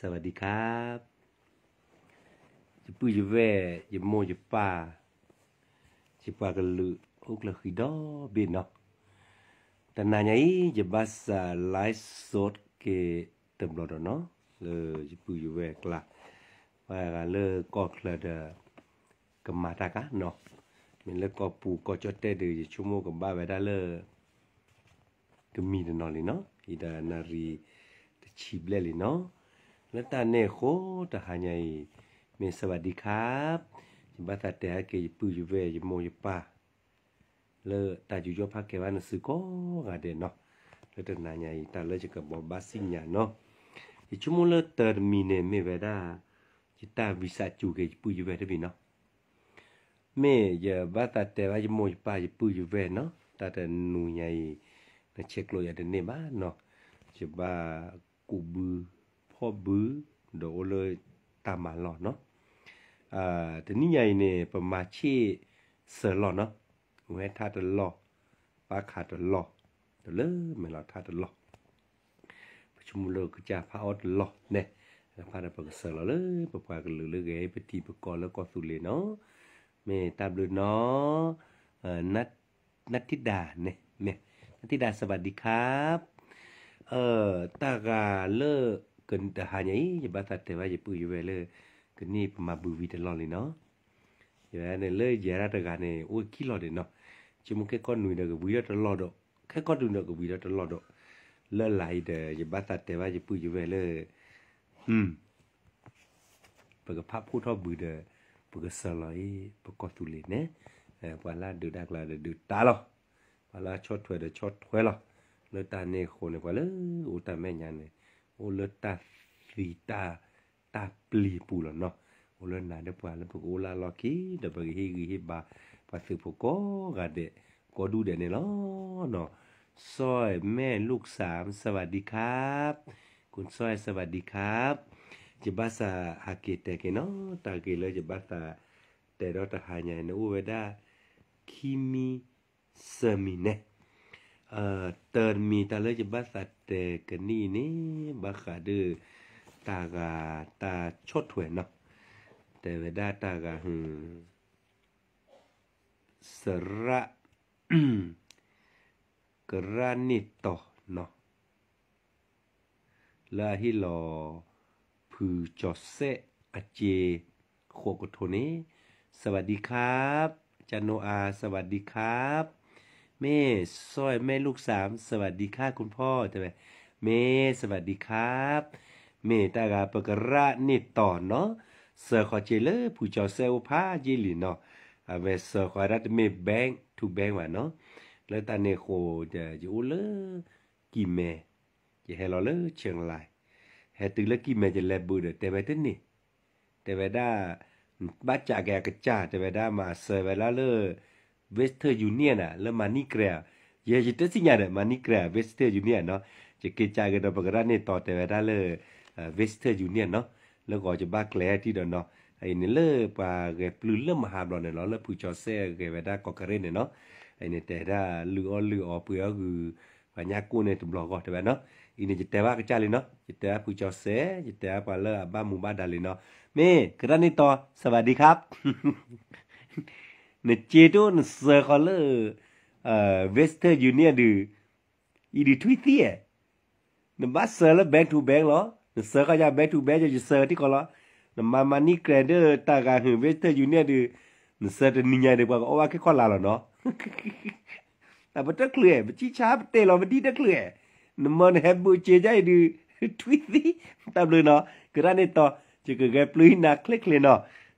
สวัสดีครับจะปุยเวจะโมจะป่าจะป่ากันลืออุกละคือดอเบนเนาะแต่นานายจะบาสาไลฟ์สดเกเติมรอดเนาะ เลยจะปุยเวกละว่ากันเลยก็คลาดกมาตากะเนาะมันเลยก็ปูก็จดได้เดือชั่วโมงกับบ้าไปได้เลยก็มีแต่นอนเลยเนาะอีดานารี chibele no และตาเนโคตาหาใหญ่เมสวัสดีครับจิบาตาแต่เกยปูอยู่เวจิโมยปาเลตาอยู่ยอพักเกวันสึโกงาเดนเนาะเลตนาใหญ่ตาเลจะกับบอบาสิญญาเนาะจิชุมเลเตอร์มิเนเมเวดาจิตาวิสาจูเกยปูอยู่เวได้บีเนาะ เมยบาตาแต่ว่าจิโมยปาจิปูอยู่เวเนาะตาแต่นูใหญ่นะเช็คโลยาเดนเนบ้านเนาะจิบากูบือพอบื้อโดเลยตามมาหลอเนาะอ่าทีนี้ใหญ่เนี่ยประมาชีเสรหลอเนาะเวทาตลอปาขาตลอตเลอไม่หลอทาตลอประชุมเลกจะพาออตลอเนี่ยพาดปกเสรเลยประกากันเลยเลยไปฏีปกอแล้วก็สุเลเนาะเมตาบลญเนาะนัทนัทธิดาเนี่ยเนี่ยนัทธิดาสวัสดีครับเอ่อตากาเลอกันตาหานี่ยบาสัตเตวายปุยเวเลยกันนี่มาบูวีตลอดเลยเนาะยาเนี่ยเลยยาระตะกาเนี่ยโอ้กิโลเดเนาะจิมุกก้อนหนุ่ยเดกวีตลอดดอกแค่ก้อนหนุ่ยเดกวีตลอดดอกเลไหลเดยบาสัตเตวายปุยเวเลยอืมปกพระผู้ทอบือเดปกสลอยปกตุเลเนี่ยเออปลาดูดักลาดูตาลอปลาชดถวยเดชดถวยลอแล้วตาเนี่ยคนเนี่ยปลาเลยอุตาแม่ญาเนี่ย o le ta si ta ta pli pu lo no o le na de pa le ko la lo ki de ba hi gi hi ba pa se pu ko ga de ko du de ne lo no so me ลูกสามสวัสดีครับคุณซอยสวัสดีครับ จะบาษาฮากิเตกินอตากิเลยจะบาษาแต่เราตาหายในอูเวดาคิมิเซมิเนะเอ่อเตอร์มีตาเลจิบัสเตกันนี่นี่บัคาดือตากาตาชดถวยเนาะแต่เวลาตากาหืมสระกรานิตโตเนาะลาฮิลอผือจอดเซอเจโคกโทนี้ สวัสดีครับจันโนอาสวัสดีครับแม่สร้อยแม่ลูกสามสวัสดีค่ะคุณพ่อใช่ไหมเมสวัสดีครับ เมตากาปกระนิดต่อเนาะเือร์ขอเจเลผู้จอเซลผ้าเยลีเนาะอาเสเอร์ขอรัดเมแบงทูกแบงว่เนาะแล้วตาเนโคจะอยู่เลกี่เมจะให้เราเลเชียงรายให้ตึกเลกี่เมจะแลบูเดแต่ไปตี้นนี่แต่ไปได้บ้าจ่าแกกระจ่าแต่ไปได้มาเือร์ไปแล้วเลอ Western Union น่ะแล้วมานี่เกลียเยจิตสิญญาเดมานี่เกลีย Western Union เนาะจะเกจายกันปกระนี่ต่อแต่เวลาเลย Western Union เนาะแล้วก็จะบ้าเกลียที่เดินเนาะไอ้เนี่ยเลิกปาเกปลือเริ่มมหาบลอนเนี่ยเนาะเลิกผู้จอเซ่เกเวลากอกเรนเนี่ยเนาะไอ้เนี่ยแต่ถ้าลืออ้อลืออ้อเปื่อคือปัญญากูเนี่ยตุ่มหลอกก็แต่เวลาเนาะอีนี่จะแต่ว่ากระจายเลยเนาะจะแต่ผู้จอเซ่จะแต่ปาเลิกบ้าหมู่บ้านดาเลยเนาะเม่กระนั้นนี่ต่อสวัสดีครับ ne cheto ne se khale western union du i di twithi e ne ba se le bank to bank lo ne se ka ja bank to bank je se ti ko lo ne ma ma ni credit ta ga hu western union du ne se de ni nya de ba o wa ke ko la lo no ta ba ta clear ba chi cha te lo ba di ta clear ne mon he bu che ja du twithi ta lu no gra ne to chỉ cứ ghép lưới nạc click lên nó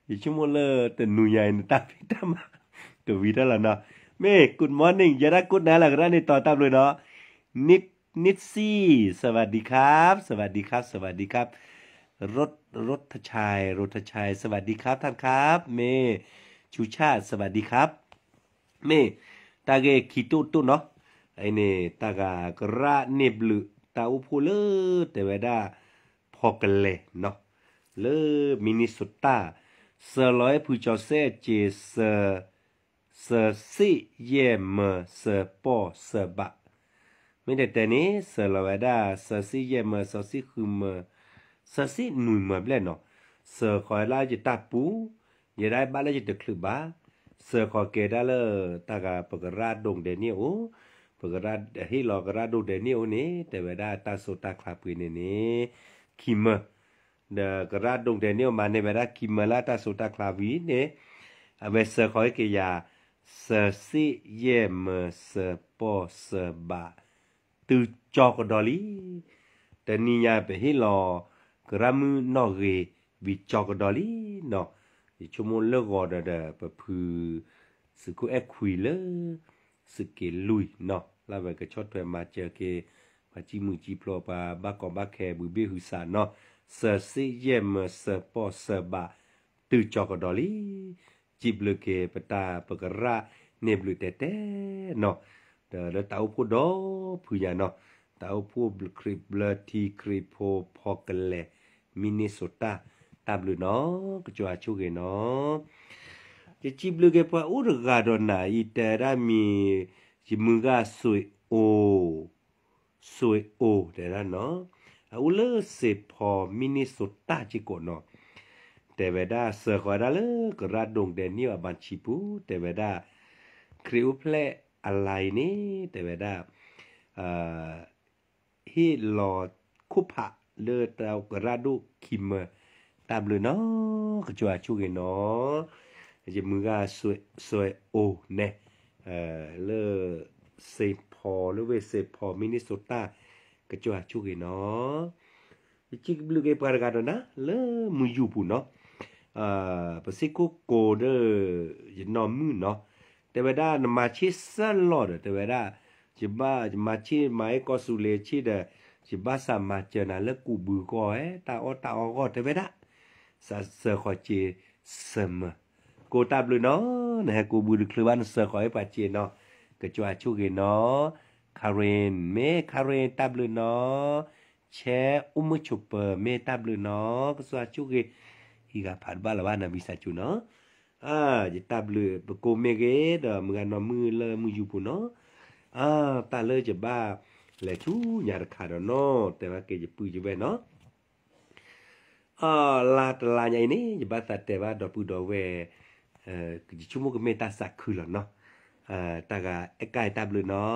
chỉ chúng mua lơ tình nụ nhảy ta phải ta mà ตัววีได้ลวเนาะเม่กุดมอร์นิ่งยาดะกุดนะหลังร้านในต่อตามเลยเนาะนิดนิดซี่สวัสดีครับ สวัสดีครับ สวัสดีครับรถรถชายรถชายสวัสดีครับท่านครับ เมชูชาติสวัสดีครับ เมตาเกคีตุตุเนาะไอเนตากากระเนบลือตาอุพูเลแต่เวดาพอกันเลยเนาะเลมินิสุตตาเซอร์ร้อยพูจอเซเจเซอร์ se si ye me se po se ba မိတဲ့တနေ့ဆလဝဒဆစီယမဆစီခုမဆစီနူမဘလဲနော်ဆခွာလာကြတပူရရိုင်းပါလာကြတခလပါဆခွာကေဒါလတကပကရာဒုံတဲ့နီအိုပကရာဟီလောကရာဒုံတဲ့နီအိုနေတဝဒတဆုတခလပွေနေနေခီမဒကရာဒုံတဲ့နီအိုမနေဝဒခီမလာတဆုတခလဝီနေအဝဲဆခွာကေယာ sơ si ye mơ sơ po sơ ba từ cho có đó lý tên ni nhà bể hí lò gramu nó ghê vì cho có đó lý nó thì cho môn lơ gò đà đà bà phư sự cô ép khùi lơ sự kể lùi nó là về cái chót về mà chờ kê mà chi mù chi plo bà bà có bà kè bù bê hư xa nó sơ si ye mơ sơ po sơ ba từ cho có đó lý จิบเลเกปตาปกระเนบลุเตเตเนาะเดอเตาพูดอพูยาเนาะเตาพูบคริบลทีคริโพพอกเลมินิโซตาตาบลุเนาะกจัวชูเกเนาะจะจิบเลเกปะอุรกาดอนาอีเตรามีจิมึงกาสวยโอสวยโอเดราเนาะอุลเสพอมินิโซตาจิโกเนาะต่เวดาเสือายดาเลกระดงเดนิวบันชิปูแต่เวดาคริวเพลอะไรนี่แต่เวดาฮีหลอดคุปะเลือเรากระดูคิมตามเลยเนาะกจาวชูกันเนาะจะมือกาสวยสวยโอเนี่ยเลอเลอเซพอหรือเวเซพอมินิโซตากจาวชูกันเนาะจิกบลูเกปาร์กาโดนะเลอมือยูปุเนาะ ờ bác sĩ cô cô đó chỉ nó mư nó tại vì đó mà chỉ sợ lo đó tại vì đó chỉ ba chỉ mà chỉ mấy con su lê chỉ đó chỉ ba sa mà chờ là lúc cụ bự có ấy ta ô ta ô có tại vì đó sa sợ khỏi chỉ sầm cô ta bự nó này cô bự được lưu ban sợ khỏi bà chị nó cái chùa chú cái nó Karen mẹ Karen ta bự nó che umu chụp mẹ ta bự nó cái chùa chú cái ฮีกาผานบ้านละบ้านะมิสัจูเนาะอ่าจะตับเลยปกโกเมเกดมึมืันนอนมือเลยมืออยู่ปุเนาะอ่าตาเลยจะบ้าและชู้ยาคาร์เนาะแต่ว่าเกจะปืนจะเวเนาะอ่าลาตลาใหญ่นี้ จะบ้าสัแต่ว่าดอกปูดอกเวเอ่อจะชูโมกเมตาสักคืนละเนาะ เอ่อตากาเอกายตับเลยเนาะ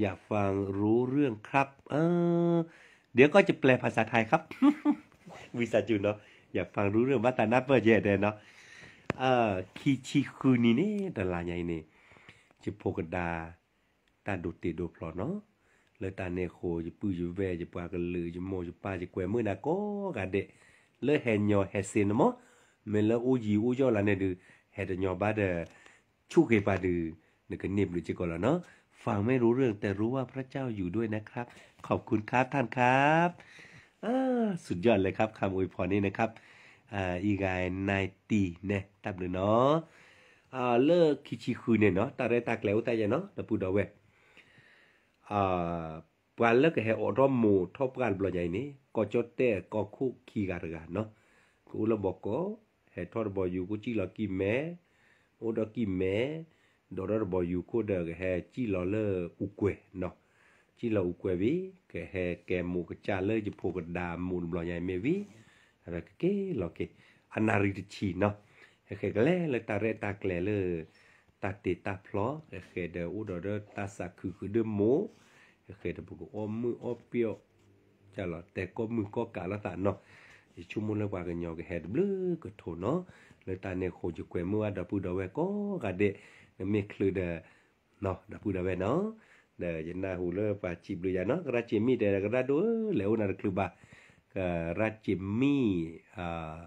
อยากฟังรู้เรื่องครับเเดี๋ยวก็จะแปลภาษาไทยครับ วิสาจูเนาะอยากฟังรู้เรื่องวัตนาเปิดเยเดนเนาะเออคีชิคุนี่เนี่ยตลาดใหญ่เนี่จะโพกดาตาดูติดูพลอเนาะ เลยตาเนโคจะปื้อจะแวจะปากันลือจะโมจะป้าจะแกวมือนาโกกะเดดเลยแหนยอแหเซนมอเมลอูยีอูยอลาเนดือแหดยอบาเด ชูเกปาดือนึกเนียบหรือจิกอลเนาะ ฟังไม่รู้เรื่องแต่รู้ว่าพระเจ้าอยู่ด้วยนะครับ ขอบคุณครับท่านครับสุดยอดเลยครับคำอวยพรนี้นะครับอีกายนายตีเนี่ยตับเลยเนาะเลิกคิชิคุเนี่ยเนาะตาเรตักแล้วแต่ยเนาะตะปูดาวเวันเลิกห้อรอมมูทบการบลอยใหญ่นี้ก็จดเตะก็คู่ขี่การกันเนาะกูเราบอกก็ห้ทอดบอยู่กูจีลอกิแม่โอดอกิแม่ดอร์บอยู่กูเดอห้จีลอเลออุกเวเนาะជីលោកែវីកែហេកែមូកចាលើជភូកដាមូនប្លយ៉ៃមេវីហើយកគេលកេអណារីតជីណោះហេកលែលតារេតាក្លែលើតាទេតាផ្លោហេដឧដរតាសាគឺគឺដមូហេដបកអមឺអពីយចាឡតែកុំមឺកកាលតាណោះဒီချုံမလဝါကညောကဟက်ဘလကထိုနောလတနေခိုကြွယ်မွာဒပူဒဝဲကောကတဲ့မေခလူဒနော်ဒပူဒဝဲနော်ดยนาหูเลปาจิบหยานะราชิมีเดกระดูเลวนาคือบากราชิมีอ่า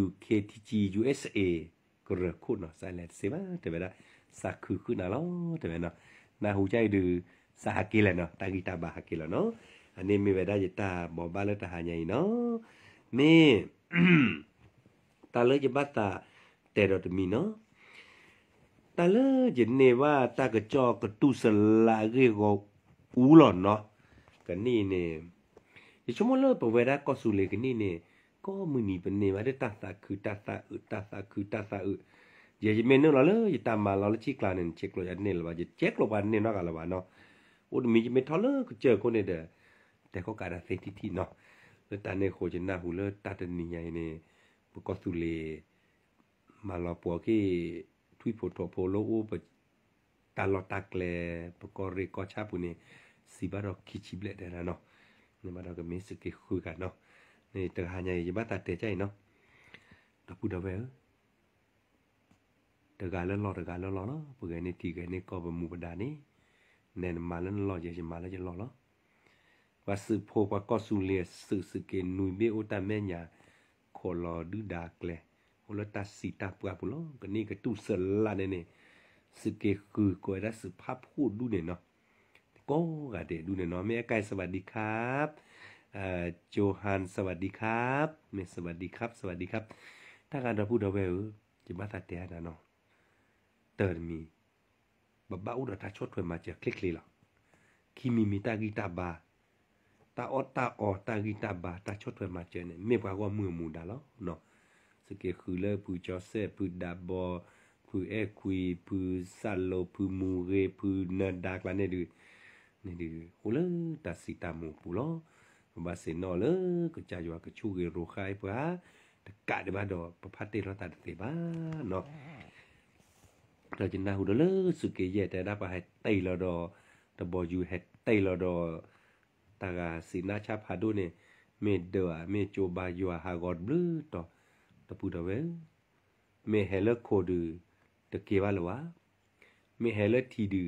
UKTG USA กรคุณเนาะไซเลนเซมาแต่เวลาสักคือคือนาล้อแต่เวลานาหูใจดูสหกิเลเนาะตากิตาบาหกิเลเนาะอันนี้มีเวลาจะตาบอบ้าเลตาหาใหญ่เนาะนี่ตาเลยจะบ้าตาเตดอดมีเนาะตาเลยเห็นเนว่าตากระจอกกระตูสลาเรียกอูหลอนเนาะกันนี่เนี่ยชั่วโมงเลยปเวลาก็สูเลกันนี่เนี่ยก็มือหนีเป็นเนว่าได้ตาตาคือตาตาอึตาตาคือตาตาอึอย่าจะเมนเนอร์เราเลยอย่าตามมาเราละชี้กลางเนี่ยเช็คลอาอันเนี่ยละว่าจะเช็คลอาวันเนี่ยนอกกันละว่าเนาะอุดมีจะไม่ทอเลยก็เจอคนเนี่ยเด้อแต่ก็การเซ็ตที่เนาะแล้วตาเนี่ยโคจะหน้าหูเลยตาตันนี่ไงเนี่ยก็สูเลมาเราปวกที่ทุยโพโตโพโลโอปตาลอตักเลปกอริกอชาปุนีစီဘာတော့ခီချိဘလက်တယ်နော်နေမတော့ကမစ်စကခုကနော်နေတခါညာရပါတတဲကြိုင်နော်တပူတော့ပဲတကလည်းလော်တကလည်းလော်နော်ပုကနေတီကနေကောပမူပဒါနေနေမလန်လော်ရဲ့မလာရဲ့လော်နော်ဝါစုဖို့ပါကောဆူလေးစုစကေနူမေအိုတမဲညာခေါ်လော်ဒူဒါကလေးคนละตาสีตาปลาปุ๋องก็นี่ก็ตู้เสร็ละเนี่ยสเกคือก็ได้สืบภาพพูดดูเนี่ยเนาะก็กะเดดูเนี่ยเนาะแม่ไก่สวัสดีครับโจฮันสวัสดีครับเมสวัสดีครับ สวัสดีครับ ถ้าการเราพูดเอาไว้จะมาตัดแต่ยนะเนาะเติร์มีบับบ้าอุดตาชดเพืมาเจอคลิกเลยหรอคีมีมีตากีตาบาตาออตาออตากีตาบาตาชดเพืมาเจอเนี่ยไม่กว่าว่ามือมูดาแล้วเนาะเกคือเลปูจอเซปูดาบอปูเอคุยปูซัลโลปูมูเรปูเนดากลาเนดูနေဒီဟိုလေတာစီတာမူပူလောဘာစေနော်လေကကြာရွာကချူရေရိုခိုင်ပါတကတဘတော့ပဖတ်တေရတာတေပါနော်တော့ကျင်နာဟိုလေစုကေရဲ့တဲ့ဒါပါဟဲ့တိတ်လောတော့တဘောယူဟဲ့တိတ်လောတော့တာကစီနာချဖာဒိုနေမေဒောမေချိုဘာယွာဟာဂေါ်ဘလူးတော့တပူတဝဲမေဟဲလခိုဒူတကေဝလဝမေဟဲလတီဒူ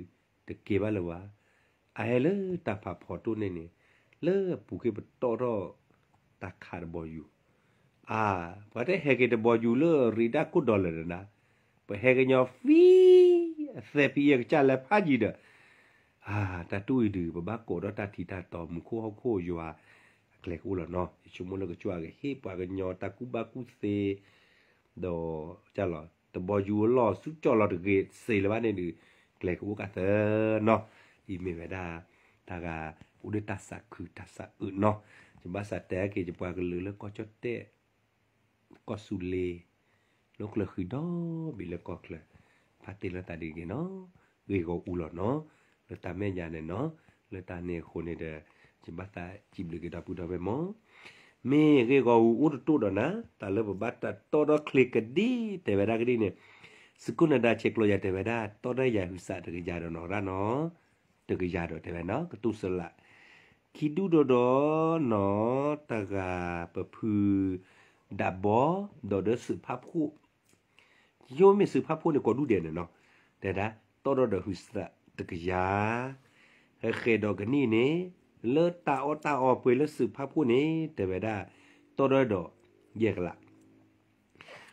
တကေဝလဝအဟဲလတဖာဖော်တုနေနေလေပူကေပတော်တော့တခါဘောယူအာဘာတဲ့ဟဲကေတဘောယူလေရီဒါကုဒေါ်လာနာပဟဲကညောဖီအသက်ပြီးရကြလက်ဖာကြီးတဲ့အာတတူဒီဘဘကိုတော့တတိတတော်မခိုခိုယွာကလေကူလနော်ချုံမလကချွာကဟေပွားကညောတကူဘကူစေဒေါ်ကြလောတဘောယူလောစုကြော်လောတကေစေလဘာနေဒီကလေကူကသနော်ဒီမေဝဒာဒါကဥဒတဆခုတဆဥနော်ဒီဘာစတဲကေကြပွားကလူလကချွတ်တဲ့ကောဆူလေလောကလခိဒေါ်ဘီလကောကလဖာတီလတာဒီကေနော်ဝေကိုဥလောနော်လတမေညာနေနော်လတနေခိုနေတဲ့จิบัตาจิบเลกดาปูดาเวมอเมเรกออุดตุดนะตาเลบบัตตาตอดคลิกดีเตเวดากดีเนี่ยစကုနဒချက်ကလိုရတဲ့ဗဒတော်ရရဟုစတကကြတော့နော်ရနော်တကကြတော့တယ်နော်ကတုစလခီဒူဒဒနော်တကပဖူဒဘောဒဒစဖဖူယိုမစဖဖူနဲ့ကိုဒူတယ်နော်တဲ့ဒါတော်တော်ဟုစတကကြရခဲတော့ကနီနေเลอตาออตาออปวยเลสืบพาผู้นี้แต่เวดาตัวรดอเยกละ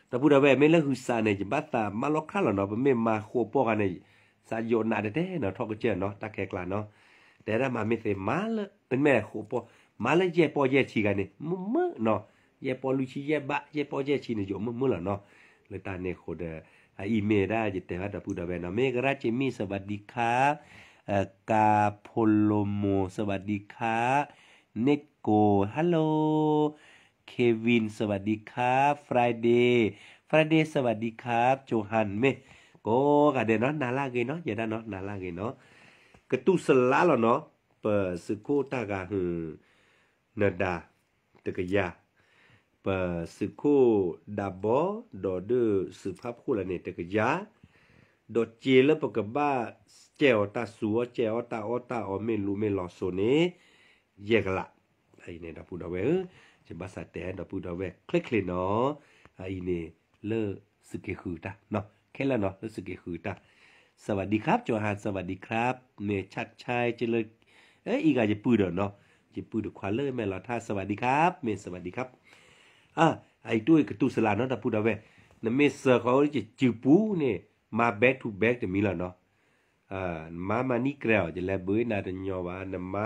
ตะพูดเอาไว้ไม่เลหุสาเนี่ยจิบัตตามาล็อกข้าหรอเนาะไม่มาโคปอกันเนี่ยสายโยนาเด้เนาะทอกเจเนาะตะแกกลาเนาะแต่ถ้ามาไม่เสมาเลเป็นแม่โคปอมาเลเยปอเยชีกันเนี่ยมึมึเนาะเยปอลุชีเยบะเยปอเยชีเนี่ยโยมึมึเหรอเนาะเลยตาเนี่ยโคเดอีเมได้จิตแต่ว่าตะพูดเอาไว้เนาะเมกราจิมีสวัสดีครับกาพลโลโมสวัสดีค่ะเนโกฮัลโหลเควิน สวัสดีครับฟรายเดย์ฟรายเดย์สวัสดีครับ โจฮันเมโกกะเดนเนาะนาลาเกเนาะอย่าด้เนาะนาลาเกเนาะกระตุ้สลาลเนาะเปิดสึโคตากะฮืนดาตะกยาเปิดสึโคดับบอดอเดอสุภาพคู่ละเนตะกยาดดเจแล้วปกบ้าเจวตาสัวเจวตาอตาอเมลูเมลอโซเนเยกละไอเนี่ยดาพูดเอาไว้จะบาสาแต่ดาพูดเอาไว้คลิกเลยเนาะไอเนี่ยเลิกสึกเกคือตาเนาะแค่ละเนาะเลิกสึกเกคือตาสวัสดีครับจอหานสวัสดีครับเมชัดชัยเจริเอออีกาจะพูดเอเนาะจะพูดควาเลยแม่ลอท่าสวัสดีครับ เมสวัสดีครับอ่ะไอ้ด้วยกระตุสลาเนาะดาพูดเอาไว้นเมเสอเขาจะจืบปูเนี่ยมาแบกท to แบ c จะมีแล้วเนาะ อ่า มามานี่แกลวจะแลเบยนาันยอว่านะมา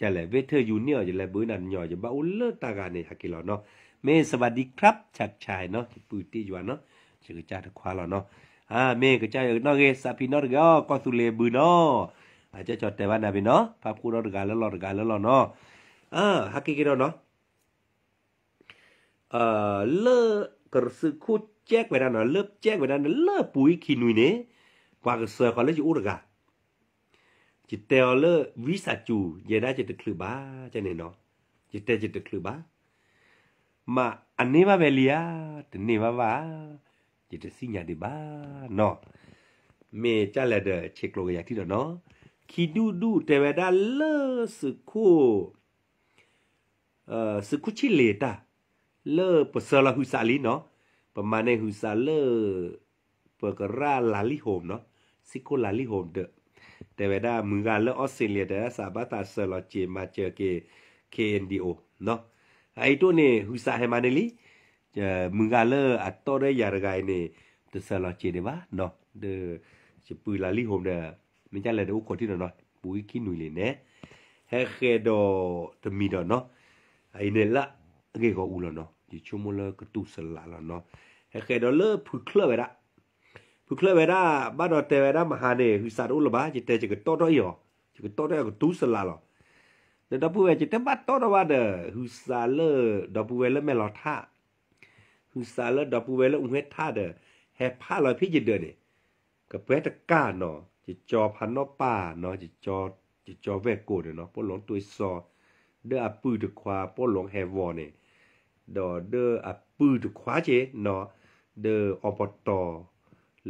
จะแลเวเธออยูเนียจะแลเบยนาันยอจะบ้าอุลเลตากานี่ฮักกิลาเนาะเมสวัสดีครับชัดชายเนาะปูตีอยวนเนาะจะกระจายควาราเนาะ อ่าเมกระจายนอกเกสาพีนอกก็ก็สุเลบือเนาะอาจจะจอดแต่ว่านาพีเนาะภาพคู่นอ์กันแล้วรลอกานแล้วรลอเนาะอ่าฮักกิกิเนาะ เอ่อเลกระสือคุดแจกเวลาน่ะเลิบแจกเวลาน่ะเลิบปุ๋ยขีนุยเนี่ยกว่าเสือก็เลยจะอุรกาจิตเตอเลวิสาจูเยได้จิตคลือบ้าจะเนี่ยเนาะจิตเตจิตคลือบ้ามาอันนี้มาเบลียตนี่มาว่าจิตสิญญาดิบ้าเนาะเมจ้าแลเดเช็คโลกอย่างที่เนาะคีดูดูเตเวดาเลสึคูเอ่อสึคูชิเลตาเลปเสลาหุสาลีเนาะပမာနေဟူစာလေပကရာလာလီဟ ோம் နော်စိကိုလာလီဟ ோம் တဲ့แต่เวลามือกานแล้วออสเตรเลียแต่สาบาตาเซอร์ลอเจมาเจอเกเคเอ็นดีโอเนาะไอ้ตัวนี่ฮุซาเฮมาเนลีมือกานเลอัตโตได้ยารกายนี่ตัวเซอร์ลอเจเดวะเนาะเดอจะปุยลาลีโฮมเดอมันจะอะไรเดอคนที่เนาะปุยขี้หนุ่ยเลยเนี่ยเฮเคโดจะมีเดอเนาะไอ้เนี่ยละเกี่ยวกับอุลเนาะจะช่วมเละก็ตุสละละเนาะเฮ้เดีเลผูกเคลื่อนไปละผู้เคลื่อนไปละบ้านเราเตะไปละมหาเนี่ยคือสารุลบ้าจะเตะจะก็โตได้หรอจะก็โตได้ก็ตุสละนาอเดี๋ยวพูดไปจะเตะบ้านโตได้ว่าเด้อคือสาเลิเดี๋ยวพูดไปแล้วไม่รอท่าคือสาเลิเดี๋ยวพูดไปแล้อุ้งเฮท่าเด้อเฮ้ผ้าลอยพี่จะเดินเนี่ย ก็เพื่อตะก้าเนาะจะจอพันนอป่าเนาะจะจอจะจอแวกโกดเนาะปนหลงตัวซอ เด้ออาปือตะควาปนหลงแฮวอเนี่ยดอเดออัปือถูกคว้าเจเนาะเดออปตอ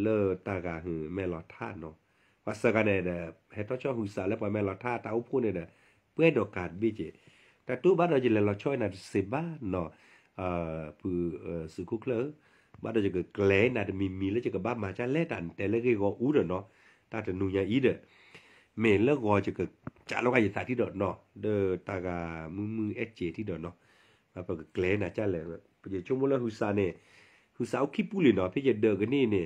เลอตากาหือแม่ลอท่าเนาะว่าสกันเนี่ยเดอเฮตชอหุสาแล้วพอแม่ลอท่าตาอุพูดเนี่ยเดอเพื่อดอกกาดบีเจแต่ตู้บ้านเราจะเลยเราช่วยนะเสบ้าเนาะเอ่อปือเอ่อสุขุกเลอบ้านเราจะเกิดแกล้นะมีมีแล้วจะเกิดบ้านมาจะเล่ดัน แต่เล่ก็อู้เด้อเนาะตาจะนุยาอีเด้อเมลเลกอจะเกิดจะลงไปสาที่ดอเนาะเดอตากามือมือเอเจ ที่ดอเนาะะ p a ke kle na ง h a ล e p i า e chomola h ี s a n e h u s a ่ kipuli no น i น e de gani ne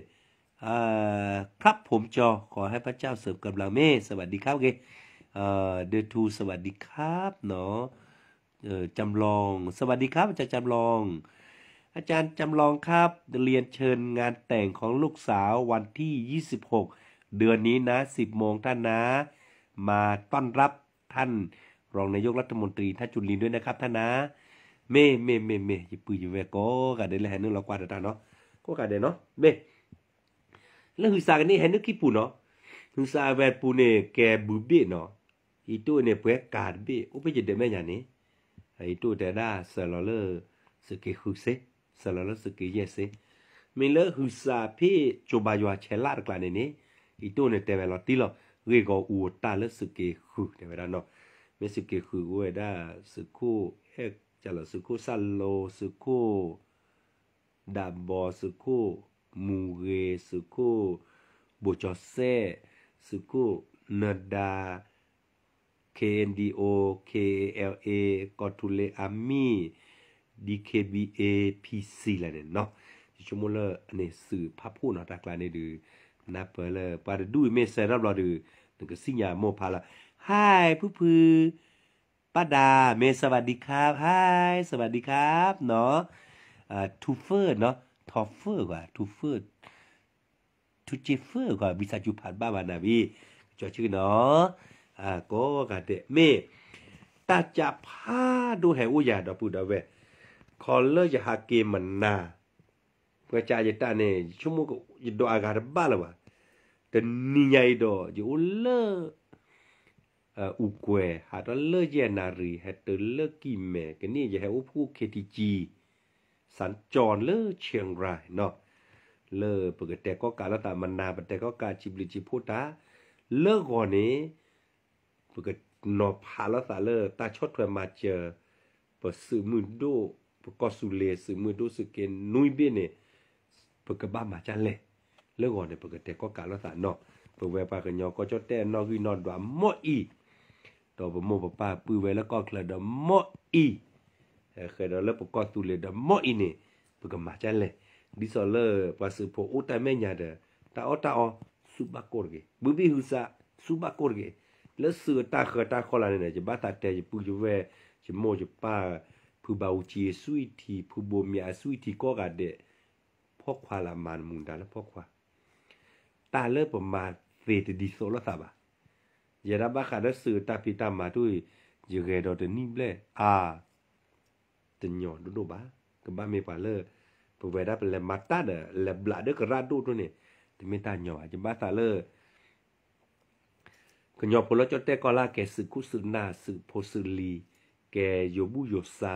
ครับผมจอขอให้พระเจ้าเสริมกำลังเมสวัสดีครับเกเดทูสวัสดีครับเนาะจำลองสวัสดีครับอาจารย์จำลอง อาจารย์จำลองครับ เรียนเชิญงานแต่งของลูกสาววันที่26เดือนนี้นะ10โมงท่านนะมาต้อนรับท่านรองนายกรัฐมนตรีท่านจุลินด้วยนะครับท่านนะမေမေမေမေယပူယဝဲကောကဒဲလဲဟဲနုလောက်ကွာတတာနော်ကိုကဒဲနော်မေလဲဟူစာကနေဟဲနုကိပူနော်ဟူစာဝဲပူနေကဲဘူဘိနော်ဤတုနေပွဲကာဘိဥပจิตတယ်မဲညာနေဤတုတဒါဆလောလစကေခုစေဆလောလစကေယစေမင်းလဲဟူစာဖေဂျိုဘာယွာချဲလာကလာနေနေဤတုနေတယ်မဲလောတီလောရေကောဦးတာလစကေခုတယ်မဲနော်မေစကေခုဝဲဒါစကိုဟက်จะลอสุขุซันโลสุขุดับบอสุขุมูเกสุขุบุจอเซสุขุเนดา KNDO KALA กอทูเลอามี่ DKBA PC อะไรเนี่ยเนาะชิชวโมเละเนี่ยสื่อพับพูดนะตากลาเนี่ยดูนับเปลอปาดูเมสเซอร์รับรอดูนึงกสิ่งยาโมพาละไฮผู้พื้ป้าดา เมสวัสดีครับ ไฮ สวัสดีครับ เนาะทูเฟอร์ เนาะทอฟเฟอร์ กว่า ทูเฟอร์ ทูเจเฟอร์กว่าบิสาจุผันบ้าบานาวีจอชื่อเนาะอ่าก็กะเตเมตาจะพาดูแหอุยาดอปูดาเวคอลเลอร์จะหาเกมมันนากระจายตาเนี่ยชั่วโมงก็ดออากาศบ้าละวะแต่นี่ใหญ่ดออยู่เลออุกวหาตอนเลิกเยนารีหาตอนเลิกกิมม่กันนี่อย่าให้อุพูเคทีจี สัญจรเลิกเชียงรายเนาะเลิกเปิดแต่ก็การละตามันนา แต่ก็การจิบลิจิพูตาเลิกก่อนนี้เปิดนอพาละตาเลิกตาชดื่อมาเจอเปิดสื่อมือดูเปิดก็สุเลสื่อมือดูสื่อเกนนุยเบเนี่ยเปิดกติบ้ามาจันเลยเลิกก่อนเนี่ยเปิดแต่ก็การละตาเนาะเปิดเวลาเกินยอก็จดแต่นอกีนอดว่าโมอีတော့ဘမောပပပူဝဲလကောက်လဒမောအီခဲတော့လပကောတူလေဒမောအီနေပကမချန်လေဒီစော်လပစပိုအူတမဲညာဒတာအော်တာအော်စူဘကောရဂေဘူဘီဟူစာစူဘကောရဂေလဆူတာခတာခေါ်လာနေကြဘာတာတဲပူကြဝဲချမောချပါဖူဘာဝချီဆွီတီဖူဘိုမြာဆွီတီကောကတဲ့ဖောက်ခွာလာမန်မွန်တာလဖောက်ခွာတာလပမာသေတဒီဆိုလသဘာยาดับาขาดสื่อตาพิตามาด้วยยงเกดอดนิมเลอาตนยอดูดูบ้ากบ้าไมไปเลอปเวดาเป็นเลมาตาเดเลบลาเดกราดูตัวนี่ตม่ตาหยอจะบ้าตาเลอหยอพลจดเตก็ลาแกสื่อคุสือนาสื่อโพสือลีแกโยบุโยซา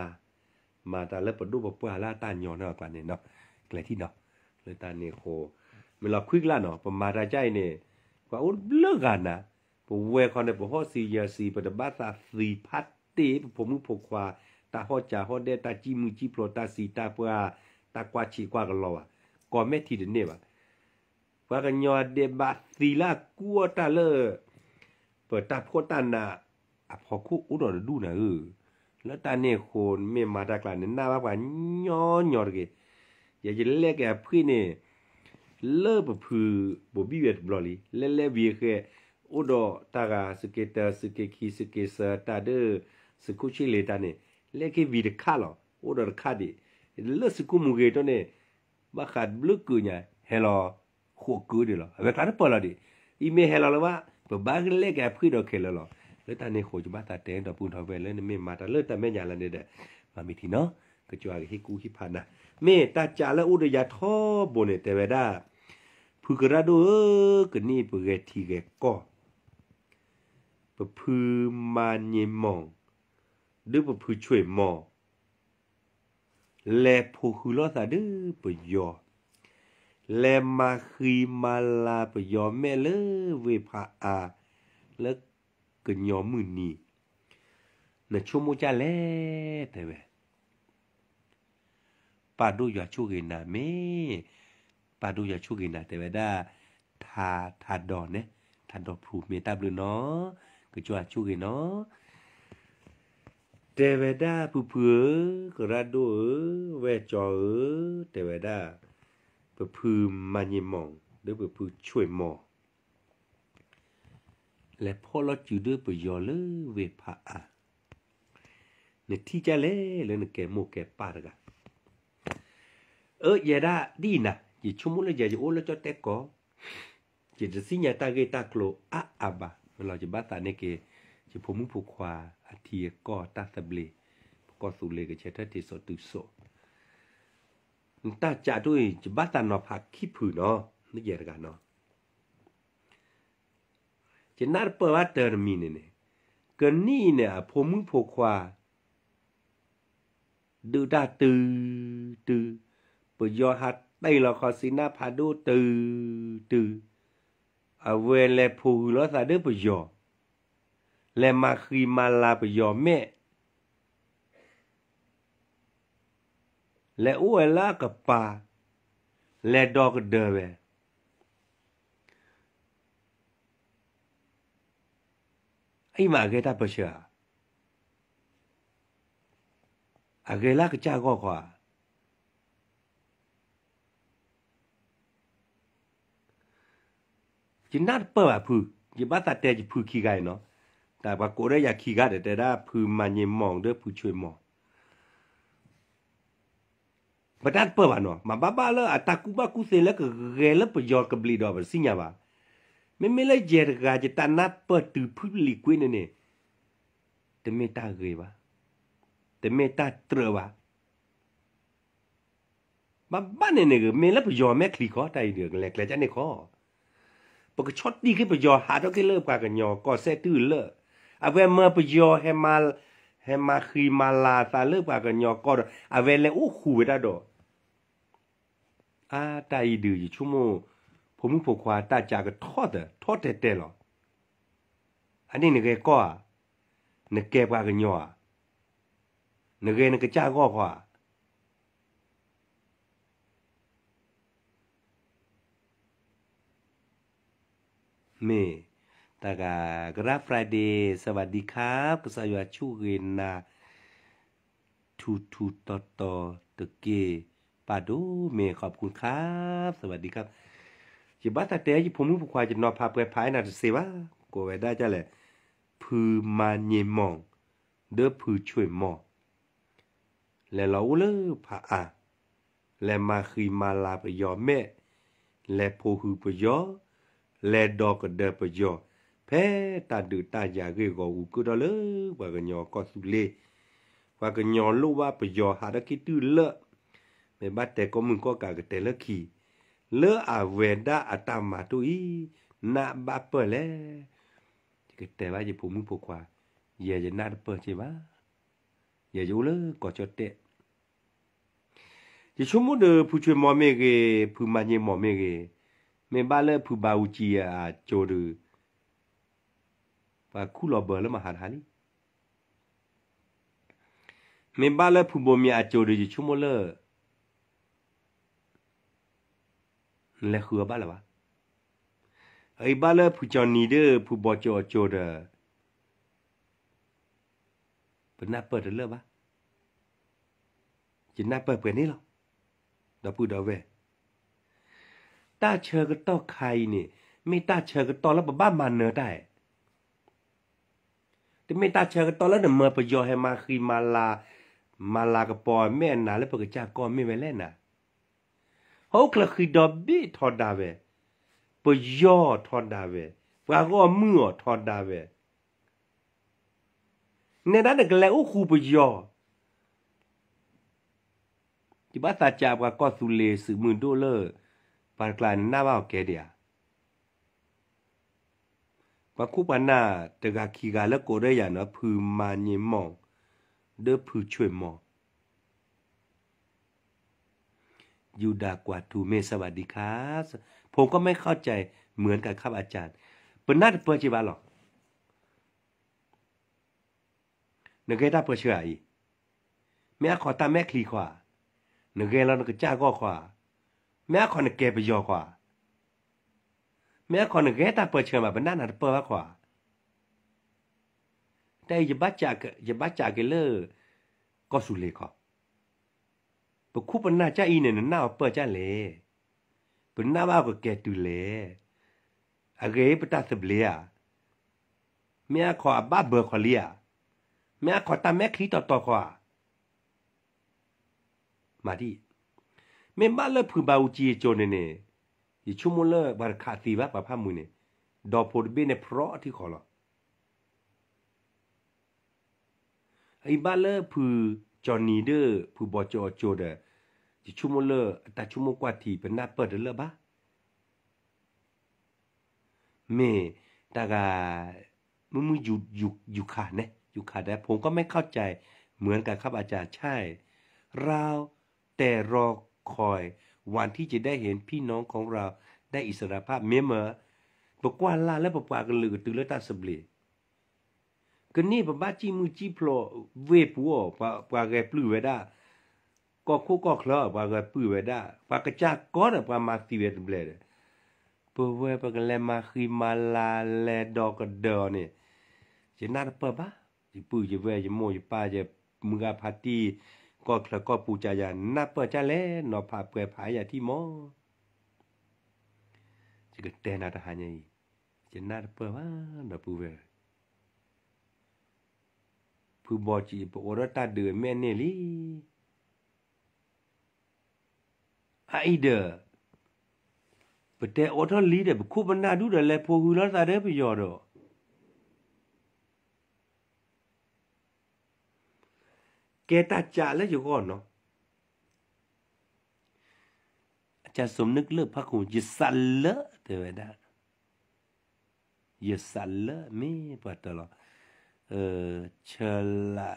มาตาเลปดูปปาลาตาหยอนนาะกว่านี่เนาะไกลที่เนาะเลยตาเนโคม่อเราคุยกันเนาะประมาราใจเนี่ยกว่าอุดเลิกกันนะผมเวคอนในมห่อซียาซีปฏิบัติสีพัดตีผมมือผกควาตาหอจ่าหอเดตาจีมือจีโปรตาสีตาเพื่ตากวาชีกว่ากันรอะก่อนแม่ทีเดนเนี่ยว่ะว่ากันยอดเดบัตสีลากัวตาเลอเปิดตาพคตานาอะพอคู่อุดรดูนะเออแล้วตาเนี่ยคนไม่มาตากลาน่น่าว่ากอนยอยอดเกอยากจะเล็กแกพี่เนี่ยเลิกแบบพือบบี้เวดบลอรี่เล่นเล่วีแคဥဒတရာစကေတစကေခီစကေစတာဒစကုချီလေတနေလက်ခေဗီဒခါလောဥဒရခါဒီလစကုမူဂေတနေဘခတ်ဘလကုညာဟဲလောခိုကူဒီလောအဝကရပလာဒီအီမေဟဲလောလောဘဘာဂလက်ကဖိဒခဲလောလတနေခိုချဘတာတဲတော့ပူတော်ပဲလဲနမေမာတာလတမညာလနေတဲ့မမီတီနော်ကကြွားဟေကူဟိဖာနာမေတာချာလဥဒရထောဘိုနေတေဝဒဖုကရဒိုကနိပဂေတီကေကောปพูมาเนมองดูปพูช่วยมอแลพูคือลอสาดู้อปยอแลมาคีมาลาปยอแม่เลเวพาอาแล้วก็ยอมือนีนะชั่วโมจาแลแต่เวปาดูอย่าช่วกนาเมปาดูอย่าช่วกนาแต่เวด้าทาทาดอนเนี่ยทาดอผูเมตาบลือเนาะကြွားချိုးကေနော်တေဝဒပူပူကရဒိုဝဲကျော်တေဝဒပပူမညမုံဒေပပူချွေမောလေဖောလကျူဒေပယောလေဝေဖာအာနေတီကြလေလေနကေမိုကေပါရကအေရဒဒီနာဒီချုံမလေဂျေအိုလချတက်ကောဒီဒစီညာတာဂေတာကလိုအာအဘာเราจะบ้าตานเกจะพมุผูกควาอาเทียก็ตัสเบลก็สุเลกเชตเิสตุโสตาจะด้วยจะบ้าตานอผักขี้ผืนเนาะนึกเยอะกันเนาะจะนัดเปิดว่าเติร์มีเนี่ยเกินนี่เนี่ยพมุผูกควาดูดาตือตือปยอหัดได้เราขอสีหน้าพาดูตือตืออเวเลพูลอสาเดือปยอเลมาคีมาลาปยอเมและอ้วลากับปาและดอกเดเวไอ้มาเกตาเปเชออเกลากจ้าก็ขวาจินัดเปอพูยิบาตาแต่จิพูขี้ไก่เนาะ แต่ว่ากูได้อยากขี้กาแต่ได้พูมันยิมองด้วยพูช่วยมองบัดนั้นเปอวะเนาะมาบ้าบ้าเลยอาตากูบ้ากูเสร็จแล้วก็เกลปยอดกบลีดอบสิญญาบาไม่ไม่เลยเจรกาจะตานัดเปิดตือพูลีกุ้ยเนี่ยแต่ไม่ตาเกยวะแต่ไม่ตาเตรวะมาบ้านเนี่ยเนกเมลปยอมแม่คลีคอตายเดือกแหลกแหลกจะเนี่ยคอปกชดดีขึ้นปยอหาดอกที่เลิกกากันยอก็แซตื้อเลิกอาเวเมื่อปยอแฮมาแฮมาคีมาลาตาเลิกกากันยอก็อาเวเลยโอ้ขูเวปได้ดอกอาตายดืออยู่ชั่วโมงผมมึผูกควาตาจาก็ทอดทอดเตะเหรออันนี้นึกแกก็นึกแกกวากันยอนึกแกนึกจ้าก็กวาเมตากากราฟรายเดย์สวัสดีครับกษยัชูเรนนา ทูทูตอตอตะเกปาดูเมขอบคุณครับ สวัสดีครับจิบัตาเตะจิผมรู้ผูกควายจะนอนพาเปยพายนาเสวะกูไว้ได้จ้าแหละพือมาเยมอง เด้อพือช่วยมองและเราเลิกผาอ่ะและมาคือมาลาไปยอมแม่ และโพหือไปยอ lè đò cái đẹp bây giờ thế ta được ta già cái gò u cứ đó lớn và cái nhỏ có su lê và cái nhỏ lúc ba bây giờ hà đã cái tư lợ mẹ bắt té có mừng có cả cái té lợ kỳ lỡ à về đã à ta mà tôi na ba bờ lẽ cái té ba gì phụ mình phụ quả giờ giờ na bờ chỉ má giờ chú lỡ có cho tệ chỉ số một phụ chuyện mò mè cái phụ mà nhẹ mò mè cái မေဘာလဖူဘာဝူချီယာကျိုဒူပါခုလဘလမဟာဟာနီမေဘာလဖူဘိုမီအကျိုဒူချူမလလေခူဘာလဘာအိဘာလဖူချန်နီဒေဖူဘောချောကျိုဒာပနပတ်တယ်လဘာဂျနပတ်ပဲနေလောတော့ပူတော့ပဲตาเชก็ต่อใครนี่ไม่ตาเชก็ต่อแล้วบ้ามันเนอได้แต่ไม่ตาเชก็ต่อแล้วเนเมื่อประโยชน์ให้มาคีมาลามาลากระปอยแม่นาแล้วปกจ้าก่อนไม่ไปเล่นนะเขาคลคือดอบบี้ทอดดาเวประโยชน์ทอดดาเวกาก็เมื่อทอดดาเวในนั้นก็แล้วคูประโยชน์จิบาตาจากว่าก็สุเลสือมือโดเลอร์ปานกลายน้าว่าเกเวมาคู่ปันหาตะกกีกาและกเรียานว่าผู้มานิมองเดือพื้ช่วยมองยูดากวาทูเมสวัสดีครับผมก็ไม่เข้าใจเหมือนกันครับอาจารย์ เป็นน่าจะเปิดชีวหรอกหนึ่งเกต้าเปิดเชย่แม่ขอตาแม่คลีขวาหนึ่งเกาหนึ่งกจ้าก็ขวาแม่คนเก็บไปยอกว่าแม่คนเกตาเปิดเชื่อมาบรนดาหนาเปิดมากกว่าแต่ยบัจจากยบัจจากเลอก็สุเลขอปคูุปนาจ้าอีเนี่ยน่าเปิดจ้าเลยปนาบ้าก็แกตุเลยอะเรปตาสเบลียแม่ขอบ้าเบอร์ขอเลียแม่ขอตาแม่คลีต่อต่อขอมาที่มมบ้าเลผือบาวจีจนเน่ยิชุมงเลบาร์คาตีวาปะพามุเนี่ย ดอผดเบเนี่ยเพราะที่ขอหรอไอ้บ้าเลผือจอนนีเดอร์ผือบอจอโจเดยิชุมงเลแต่ชุมงกว่าทีเป็นหน้าเปิดเดลบ้าเม่ตากามึงมึงอยู่อยู่อยู่ขาดนะอยู่ขาดแต่ผมก็ไม่เข้าใจเหมือนกับครับอาจารย์ใช่ เราแต่รอคอยวันที่จะได้เห็นพี่น้องของเราได้อิสรภาพเมื่อบอกว่าลาและบอกว่ากันลือตือและตาสบลีกันนี่ปบ้าจีมือจีพลอเวปัวปาปาแกปลื้ไว้ได้ก็คู่ก็คลอปาแกปลื้ไว้ได้ปากระจาก้อนปามาตีเวดเบลดเพื่อเวปากแลมาคีมาลาแลดอกกระเดอเนี่ยจะน่าเป่าปะจะปื้จะเวจะโมจะป้าจะมือพาตีก็คลก็ปูจายานับเปิดจะแลนอพาเปื่อผายาที่มอจิกเตนาทหารยัยจะนัดเปิดว่านอปูเวผู้บอจีปอรตาเดือแม่เนลีအိုက်ဒပတဲအော်တော်လီးတယ်ခုပနာဒူတယ်လေပိုဟူလာစားတယ်ပြောတော့เกตาจาแลวอยู่ก่อนเนาะอาจารย์สมนึกเลิกพระคุณยิสันเลอะเทวดายิสันเลอะมีปัตตลอเออเชละ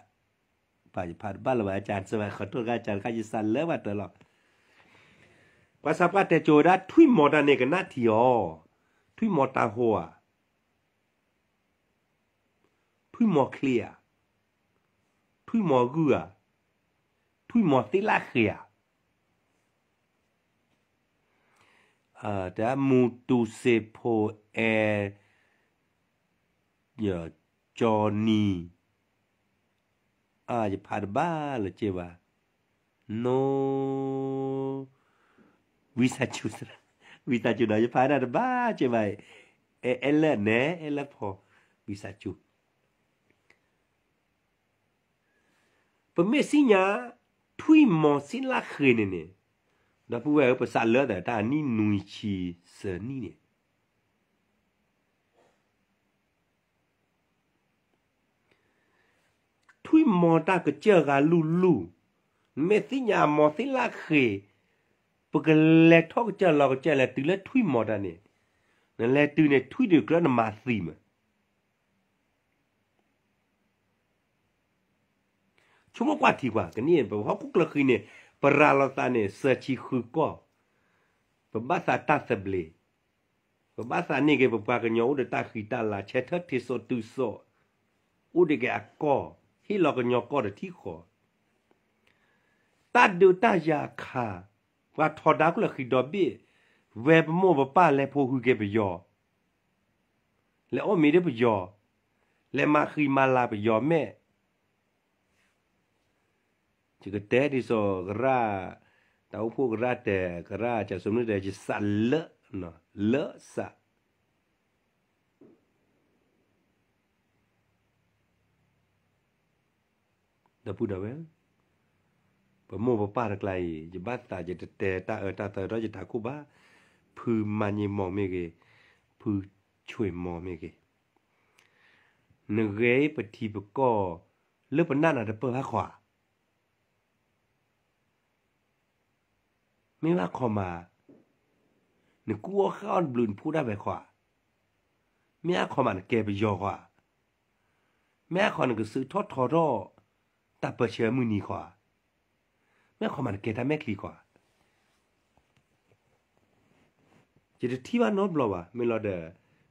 ป่าผ่านบ้านเราอาจารย์สมัยขอโทษอาจารย์ข้ายิสันเลอะปัตตลอภาษาัาเตโจดาทุยหมอดาเนกนาทีอทุยหมอตาหัวทุยหมอเคลียร์ထွိမောကူဟာထွိမောတိလာခေယာအာဒါမူတူစေဖိုအဲယောဂျော်နီအာရဖာဘာလချေဝါနိုဝီစာချူစရာဝီတာချူဒါရဖာဒါဘာချေဝါအဲအဲ့လက်နဲအဲ့လက်ဖို့ဝီစာချူပမေစိညာထွိမောစိလာခေနေနေဒါပူဝဲပစာလဲတဲ့တာနီနူချီစနီနေထွိမောတာကကြကလူလူမေစိညာမောစိလာခေပကလက်ထောက်ကြလောက်ကြလက်တူလက်ထွိမောတာနေနလဲတူနေထွိတူကရနမာသီမှာชุมกว่าทีกว่ากันนี่แบบว่าพวกละคืนเนี่ยปราลตาเนี่ยเสชีคือก็ปบ้าสาตาสเบลปบ้าสานี่แกปปากันยอดตาคือตาลาเชทที่สตุสออุดแกอักก็ที่เรากันยอก็ที่ขอตาดูตายาคาว่าทอดักละคือดอบี้เวบโมบป้าและพวกคือแกไปยอและอ้อมีได้ไปยอและมาคือมาลาไปยอแม่จิกแต่ดิโซกราตาพวกราแต่กราจะสมนึกแต่จะสั่นเลอะเนาะเลอะสะดาพูดาเวลปโมปป้าตะไกลจะบ้านตาจะแต่ตาเออตาเตอเราจะถาคูบ้าพือมันยิ่มองไม่เกพือช่วยมองไม่เกหนึ่งเรปฏิบก็เลือกปนัหนอ่ะเดเปอร์ักขวาไม่ว่าขอมาหนึ่งกู้เข้าอนบลูนพูดได้ไปขวาแม่ขอมันเก็ไปยอกว่า แม่ขอหนึ่งก็ซื้อทอดทอร่อตัดเปิดเชื้อมือหนีขวาแม่ขอมันเก็ทำแม่คลีขวาจะจะที่ว่านอนบล่าวะไม่รอเด้อ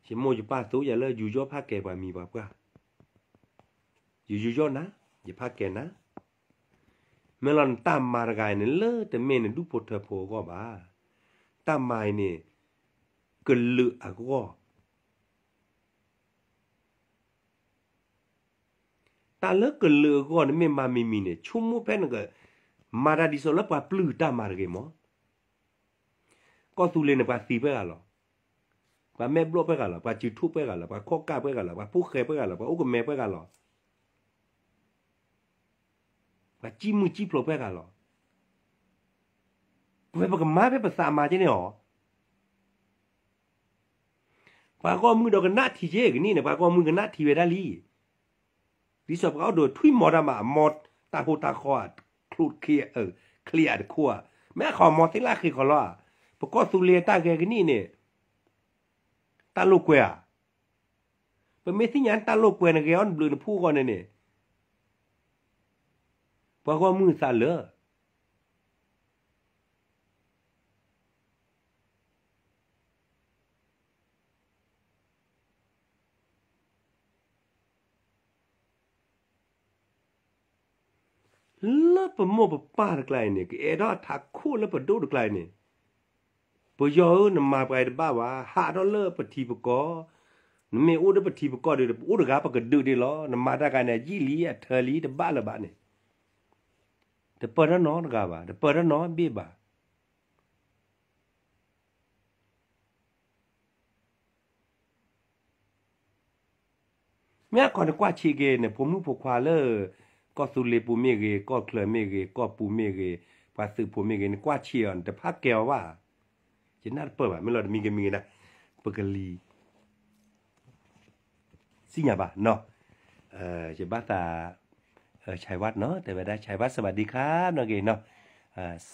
ฉันโมจะป้าสู้อย่าเลิกอยู่ย่อผ้าเก็ไวมีบ้างก็อยู่ย่อนะอย่าผ้าเก็นะမလွန်တမ်မာရဂိုင်နလေတမင်းဒူပိုထဖိုကောပါတမ်မိုင်နေကလုအကောတာလကလုကောနမမမီမီနေချုံမဖဲနကမာရာဒီဆိုလပပလူတမာရဂေမောကောသူလေနပါစီဖဲကလောပါမဲဘလော့ဖဲကလောပါချီထုဖဲကလောပါခော့ကဖဲကလောပါပုခဲဖဲကလောပါဥကမဲဖဲကလောกจีมือจีปลอเป้กันหรอเป้ปากมาเป้ปาษามาจนี่หรอปากก้อมือดอกกันนัดทีเจกันนี่เนี่ยปากก้อมือกันนัดทีเวดาลีดิสอบเขาโดยทุยมอดามาหมดตาโคตาคอคลุดเคลียเออเคลียดขั้วแม่ขอมอดสิล่าคือขอล้อปากกอสุเลยตาแกกันนี่เนี่ยตาลูกแกเป็นเมสิยันตาลูกแกนแกอ่อนบลูนผู้ก่อนเนี่ยဘာကမှုစားလဲလပမောပပါရကလိုင်းနေကဲတော့ထာခိုလပဒိုဒကလိုင်းနေပယောနမပိုင်တပါပါဟာတော့လပတိပကောနမေဥဒပတိပကောတွေဥဒကပကဒုတွေလောနမတာကနေကြည်လီအထလီတပါလပါနေတပရနောကပါတပရနောပြပါမြတ်ခွန်ကွာချီကေနေပုံမှုပခွာလေကောစုလေပုံမေကေကောကလမေကေကောပူမေကေပါစုပုံမေကေနေကွာချီန်တဖတ်ကေဝါကျနာပပါမလို့မိကမိနာပကလီစိညာပါနော်အဲကျဘာတာเออชัยวัฒน์เนาะแต่ไม่ได้ชัยวัฒน์สวัสดีครับน้องเก๋เนาะ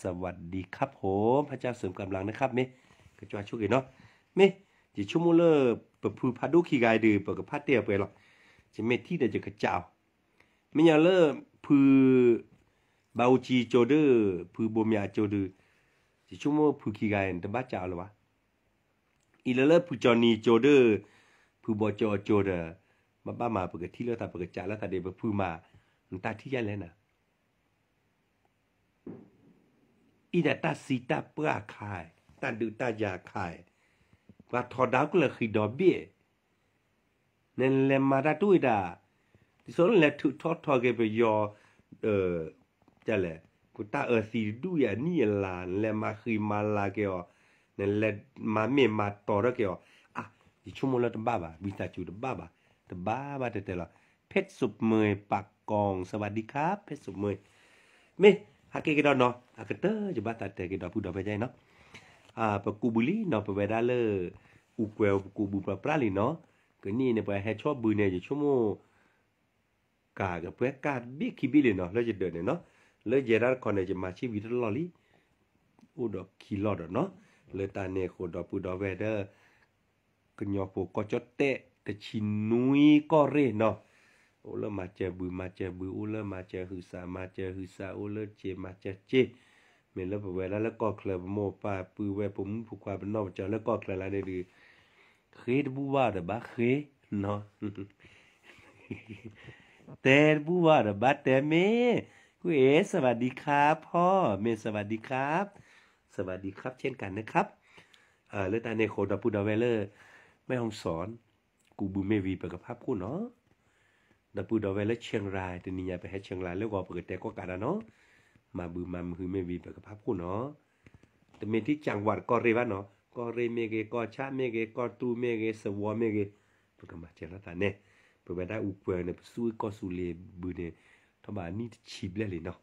สวัสดีครับผมพระเจ้าเสริมกำลังนะครับเมกระจวชุกเเนาะเมจิชุมอเลอปะพูพาดูขี้กายดือปะกับพาเตียไปหรอกจะเมที่เดจะกระเจ้าไม่ยาเลอร์พืบาจีโจเดอร์พูอบมยาโจเดอร์จิชุมูือขี้กายแต่บ้าเจ้าหรอวะอีเลอร์พืจอนีโจเดอร์พูบอจอโจเดอร์มาบ้ามาปะกับที่เลอรตาปะกับจ้าแล้วตาเดปะพูมา tati yalena ida ta sita pra khai ta du ta ja khai và thọ đáo là khi đó biết nên là mà đã tuổi đã thì số là thụ thọ thọ cái bây giờ ờ chả lẽ cô ta ở xì đu ya ni là là mà khi mà là kiểu nên là mà mẹ mà tỏ ra kiểu à thì chúng mình là tầm ba bà vì ta chủ tầm ba bà tầm ba bà thế là phết sụp mười bạc กองสวัสดีครับเพชรสมมยอเมฮักเกกิดอนเนาะฮักเตอร์จะบ้าตัดแต่กิดอนพูดดอกไปใจเนาะอ่าปะกูบุลีเนาะปะเวดาเลออุกเวลกูบุปะปลาลีเนาะก็นี่เนี่ยปใหฮชอบบือเนี่ยจะชั่วโมงกากับเพื่อกาดบิคิบิเลยเนาะแล้วจะเดินเนาะแล้วเจรัตคอนเนี่ยจะมาชีวิตลอลี่อูดอกคีลอดเนาะเลยตาเนี่ยโคดอปูดอเวเดอร์ก็ยอโปก็จดเตะแต่ชินุยก็เร่เนาะอุล macha bu m มาเจบ u อ l a เลมาเจ u s a macha husa ola c h เจ a c เ a che เม่อเวลาแล้วก็เคลมโมปาปือเวผมผูกความเป็นนอกจาแล้วก็เคลบอะไรได้ดีเคยบูว่าเดบ้าเคยเนาะแต่บูว่าเดบ้าแต่เมกูเอสวัสดีครับพ่อเมสวัสดีครับ สวัสดีครับ เช่นกันนะครับเอ่าเลตาในโคดาปูดาเวเลอร์แม่ห้องสอน กูบูเมวีไปกับภาพกูเนาะนปูดอเวลเชียงรายตัวนี้ไปให้เชียงรายแล้วก็เปิดแต่ก็การะเนาะมาบือมาคือไม่มีเปิดกับพับคู่เนาะแต่เมที่จังหวัดก็เรวะเนาะก็เรเมเกก็ชาเมเกก็ตูเมเกสวอเมเกเปิดกับมาเชียงรายตาเนี่ยเปิดไปได้อุปเวเนี่ยสู้ก็สู้เลบือเนี่ยทบานี่ชีบเลยเนาะ